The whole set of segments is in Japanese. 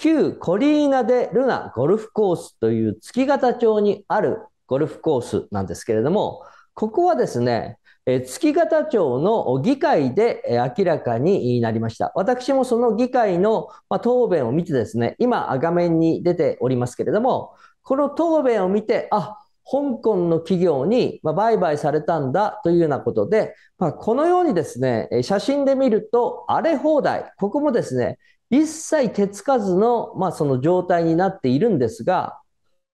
旧コリーナ・デ・ルナゴルフコースという月形町にあるゴルフコースなんですけれども、ここはですね、え月形町の議会で明らかになりました。私もその議会の、ま答弁を見てですね、今画面に出ておりますけれども、この答弁を見て、あ香港の企業に売買されたんだというようなことで、まあ、このようにですね、写真で見ると荒れ放題、ここもですね、一切手つかずの、まあ、その状態になっているんですが、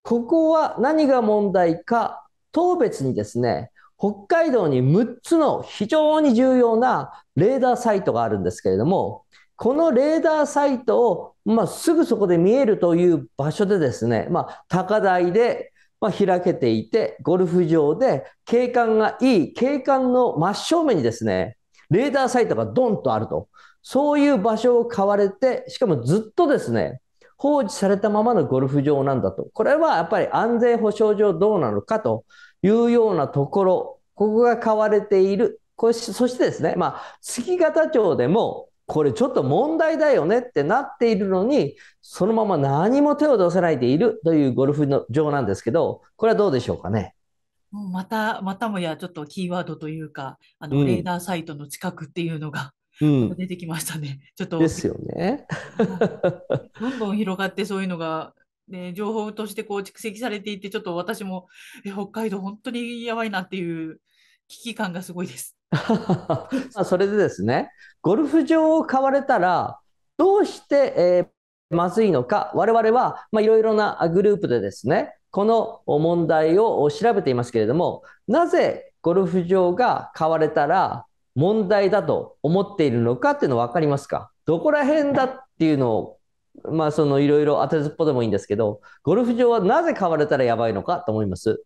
ここは何が問題か、当別にですね、北海道に6つの非常に重要なレーダーサイトがあるんですけれども、このレーダーサイトを、まあ、すぐそこで見えるという場所でですね、まあ、高台で、まあ、開けていて、ゴルフ場で景観がいい、景観の真正面にですね、レーダーサイトがドンとあると。そういう場所を買われて、しかもずっとですね、放置されたままのゴルフ場なんだと。これはやっぱり安全保障上どうなのかというようなところ、ここが買われている。これそしてですね、まあ、月形町でも、これちょっと問題だよねってなっているのに、そのまま何も手を出さないでいるというゴルフの場なんですけど、これはどうでしょうかね。また、またもやちょっとキーワードというか、あの、レーダーサイトの近くっていうのが。出てきましたね。ちょっと。ですよね。どんどん広がってそういうのが、ね、情報としてこう蓄積されていて、ちょっと私もえ北海道本当にやばいなっていう危機感がすごいです。それでですね、ゴルフ場を買われたら、どうして、えー、まずいのか、我々はまあ、いろいろなグループでですね、この問題を調べていますけれども、なぜゴルフ場が買われたら問題だと思っているのかっていうの分かりますかどこら辺だっていうのを、まあ、そのいろいろ当てずっぽでもいいんですけど、ゴルフ場はなぜ買われたらやばいのかと思います。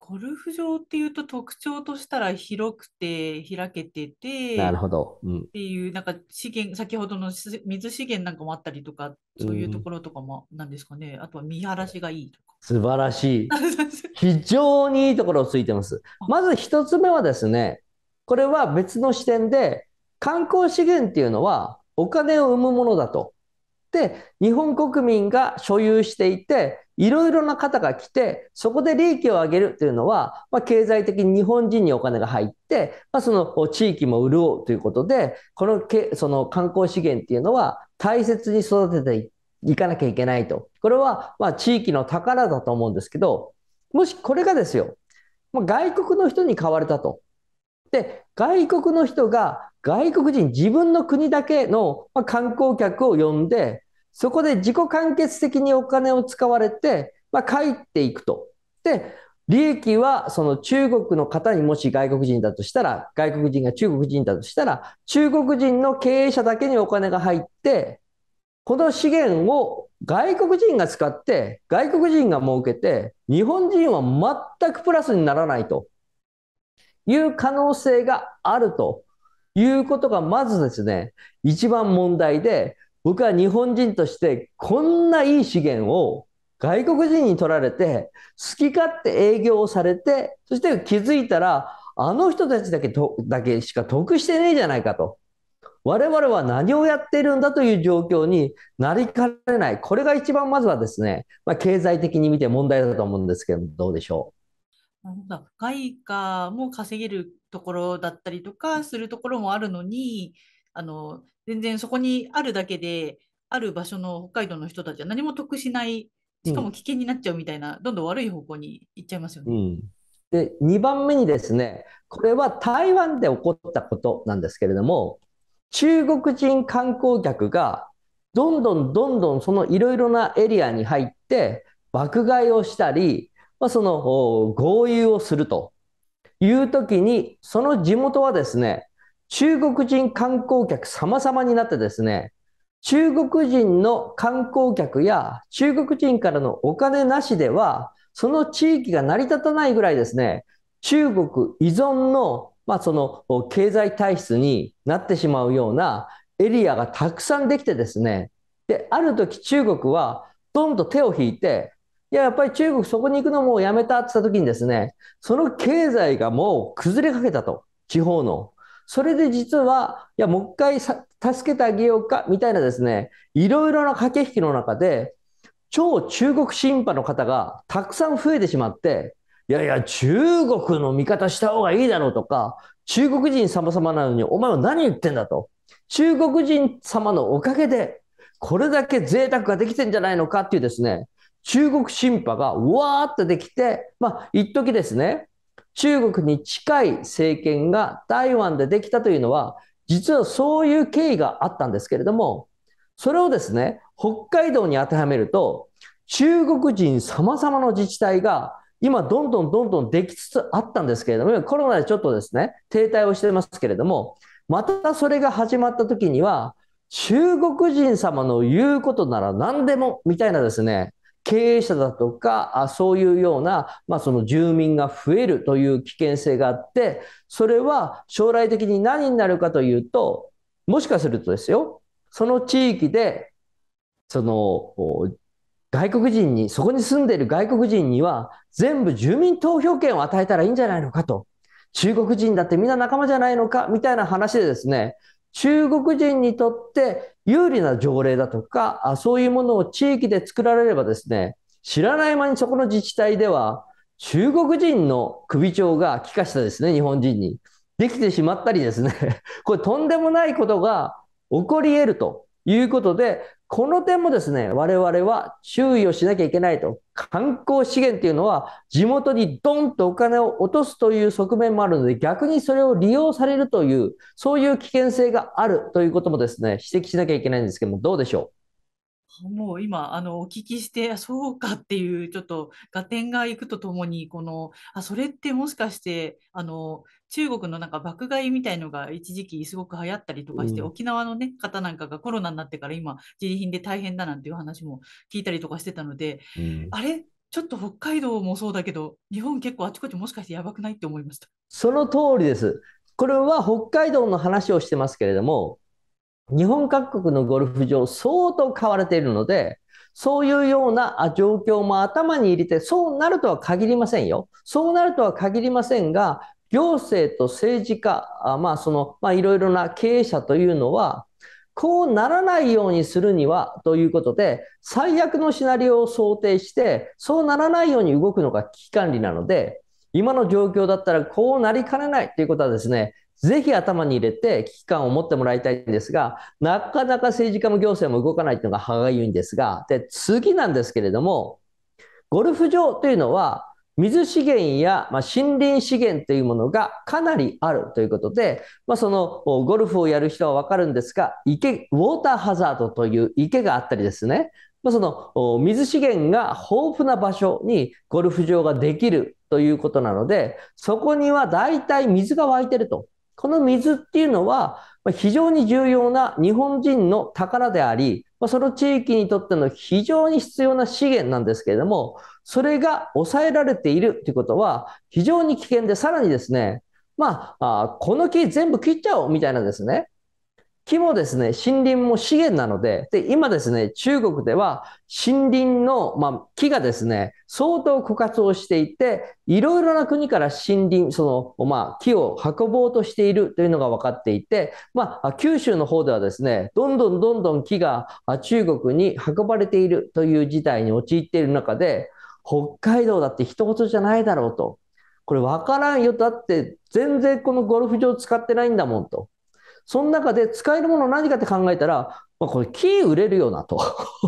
ゴルフ場っていうと特徴としたら広くて開けてて、なるほど。っていう、なんか資源、先ほどの水資源なんかもあったりとか、そういうところとかもなんですかね、うん、あとは見晴らしがいいとか。素晴らしい。非常にいいところをついてます。まず一つ目はですね、これは別の視点で、観光資源っていうのはお金を生むものだと。で、日本国民が所有していて、いろいろな方が来て、そこで利益を上げるというのは、まあ、経済的に日本人にお金が入って、まあ、その地域も潤うということで、このけその観光資源っていうのは大切に育てていかなきゃいけないと。これは、ま地域の宝だと思うんですけど、もしこれがですよ、まあ、外国の人に買われたと。で、外国の人が外国人自分の国だけの観光客を呼んでそこで自己完結的にお金を使われて、まあ、帰っていくと。で利益はその中国の方にもし外国人だとしたら外国人が中国人だとしたら中国人の経営者だけにお金が入ってこの資源を外国人が使って外国人が儲けて日本人は全くプラスにならないという可能性があるということがまずですね一番問題で僕は日本人としてこんないい資源を外国人に取られて好き勝手営業をされてそして気づいたらあの人たちだけとだけしか得してねえじゃないかと我々は何をやっているんだという状況になりかねないこれが一番まずはですね、まあ、経済的に見て問題だと思うんですけどどうでしょうなんか外貨も稼げるところだったりとかするところもあるのにあの全然そこにあるだけである場所の北海道の人たちは何も得しないしかも危険になっちゃうみたいな、どんどん悪い方向に行っちゃいますよね。うん、で2番目にですねこれは台湾で起こったことなんですけれども中国人観光客がどんどんどんどんそのいろいろなエリアに入って爆買いをしたりまあ、その合流をするという時に、その地元はですね、中国人観光客様々になってですね、中国人の観光客や中国人からのお金なしでは、その地域が成り立たないぐらいですね、中国依存の、まあ、その経済体質になってしまうようなエリアがたくさんできてですね、で、ある時中国はどんどん手を引いて、いや、やっぱり中国そこに行くのもやめたって言った時にですね、その経済がもう崩れかけたと。地方の。それで実は、いや、もう一回助けてあげようか、みたいなですね、いろいろな駆け引きの中で、超中国審判の方がたくさん増えてしまって、いやいや、中国の味方した方がいいだろうとか、中国人様々なのに、お前は何言ってんだと。中国人様のおかげで、これだけ贅沢ができてんじゃないのかっていうですね、中国新派がわーっとできて、まあ、一時ですね、中国に近い政権が台湾でできたというのは、実はそういう経緯があったんですけれども、それをですね、北海道に当てはめると、中国人様々の自治体が今どんどんどんどんできつつあったんですけれども、コロナでちょっとですね、停滞をしてますけれども、またそれが始まった時には、中国人様の言うことなら何でもみたいなですね、経営者だとか、そういうような、まあ、その住民が増えるという危険性があって、それは将来的に何になるかというと、もしかするとですよ、その地域で、その、外国人に、そこに住んでいる外国人には、全部住民投票権を与えたらいいんじゃないのかと。中国人だってみんな仲間じゃないのかみたいな話でですね、中国人にとって有利な条例だとか、そういうものを地域で作られればですね、知らない間にそこの自治体では、中国人の首長が帰化したですね、日本人に。できてしまったりですね、これとんでもないことが起こり得るということで、この点もですね、我々は注意をしなきゃいけないと。観光資源っていうのは地元にドンとお金を落とすという側面もあるので、逆にそれを利用されるという、そういう危険性があるということもですね、指摘しなきゃいけないんですけども、どうでしょうもう今あのお聞きしてそうかっていうちょっと合点がいくとともにこのあそれってもしかしてあの中国のなんか爆買いみたいのが一時期すごく流行ったりとかして、うん、沖縄の、ね、方なんかがコロナになってから今自利品で大変だなんていう話も聞いたりとかしてたので、うん、あれちょっと北海道もそうだけど日本結構あちこちもしかしてやばくないって思いましたその通りですこれは北海道の話をしてますけれども日本各国のゴルフ場相当買われているのでそういうような状況も頭に入れて、そうなるとは限りませんよ。そうなるとは限りませんが、行政と政治家、あまあその、まあいろいろな経営者というのは、こうならないようにするにはということで、最悪のシナリオを想定して、そうならないように動くのが危機管理なので、今の状況だったらこうなりかねないということはですね、ぜひ頭に入れて危機感を持ってもらいたいんですが、なかなか政治家も行政も動かないというのが歯がゆいんですが、で、次なんですけれども、ゴルフ場というのは、水資源や、ま森林資源というものがかなりあるということで、まあ、そのゴルフをやる人は分かるんですが池ウォーターハザードという池があったりですね、まあ、その水資源が豊富な場所にゴルフ場ができるということなのでそこには大体水が湧いてるとこの水っていうのは非常に重要な日本人の宝でありまあ、その地域にとっての非常に必要な資源なんですけれども、それが抑えられているということは非常に危険で、さらにですね、まあ、あこの木全部切っちゃおうみたいなですね、木もですね、森林も資源なので、で、今ですね、中国では森林の、まあ、木がですね、相当枯渇をしていて、いろいろな国から森林、その、まあ、木を運ぼうとしているというのが分かっていて、まあ、九州の方ではですね、どんどんどんどん木が中国に運ばれているという事態に陥っている中で、北海道だって一言じゃないだろうと。これ分からんよ。だって全然このゴルフ場使ってないんだもんと。その中で使えるもの何かって考えたら、まあ、これ木売れるよなと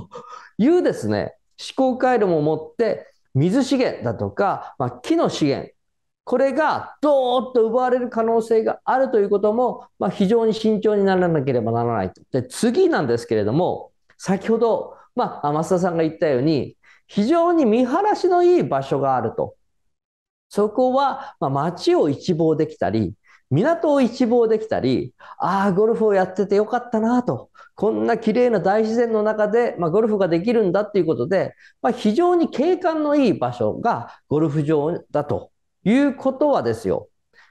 いうですね、思考回路も持って、水資源だとか、まあ、木の資源、これがどーっと奪われる可能性があるということも、まあ、非常に慎重にならなければならないと。で、次なんですけれども、先ほど、まあ、増田さんが言ったように、非常に見晴らしのいい場所があると。そこは、まあ、街を一望できたり、港を一望できたり、ああ、ゴルフをやっててよかったなと、こんな綺麗な大自然の中で、まあ、ゴルフができるんだっていうことで、まあ、非常に景観のいい場所がゴルフ場だということはですよ。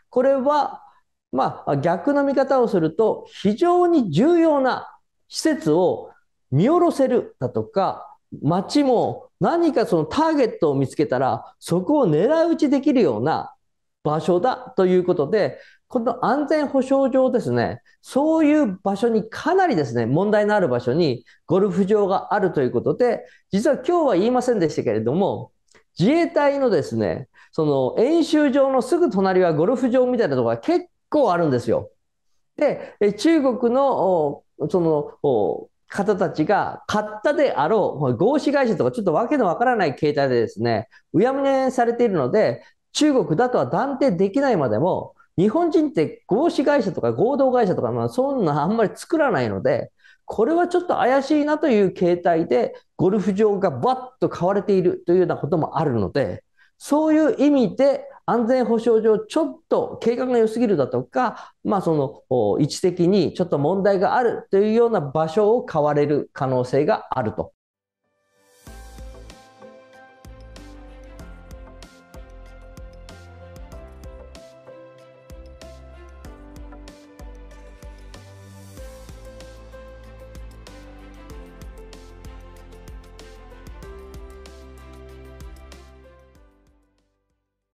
これは、まあ、逆の見方をすると、非常に重要な施設を見下ろせるだとか、街も何かそのターゲットを見つけたら、そこを狙い撃ちできるような場所だということで、この安全保障上ですね、そういう場所にかなりですね、問題のある場所にゴルフ場があるということで、実は今日は言いませんでしたけれども、自衛隊のですね、その演習場のすぐ隣はゴルフ場みたいなところが結構あるんですよ。で、中国のその方たちが買ったであろう合資会社とかちょっとわけのわからない形態でですね、うやむやされているので、中国だとは断定できないまでも、日本人って合資会社とか合同会社とか、まあ、そんなあんまり作らないので、これはちょっと怪しいなという形態で、ゴルフ場がバッと買われているというようなこともあるので、そういう意味で安全保障上、ちょっと計画が良すぎるだとか、まあ、その位置的にちょっと問題があるというような場所を買われる可能性があると